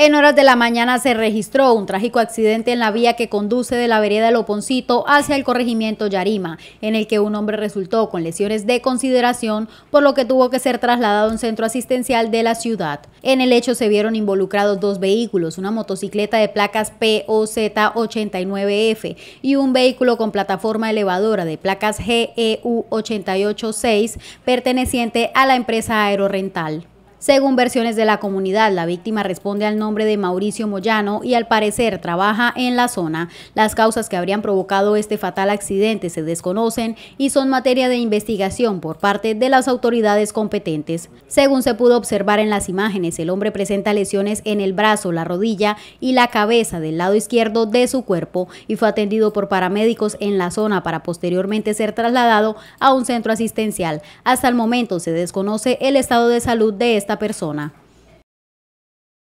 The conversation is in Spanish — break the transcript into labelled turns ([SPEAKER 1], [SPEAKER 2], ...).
[SPEAKER 1] En horas de la mañana se registró un trágico accidente en la vía que conduce de la vereda Loponcito loponcito hacia el corregimiento Yarima, en el que un hombre resultó con lesiones de consideración, por lo que tuvo que ser trasladado a un centro asistencial de la ciudad. En el hecho se vieron involucrados dos vehículos, una motocicleta de placas POZ89F y un vehículo con plataforma elevadora de placas GEU886 perteneciente a la empresa Aerorental. Según versiones de la comunidad, la víctima responde al nombre de Mauricio Moyano y al parecer trabaja en la zona. Las causas que habrían provocado este fatal accidente se desconocen y son materia de investigación por parte de las autoridades competentes. Según se pudo observar en las imágenes, el hombre presenta lesiones en el brazo, la rodilla y la cabeza del lado izquierdo de su cuerpo y fue atendido por paramédicos en la zona para posteriormente ser trasladado a un centro asistencial. Hasta el momento se desconoce el estado de salud de este esta persona.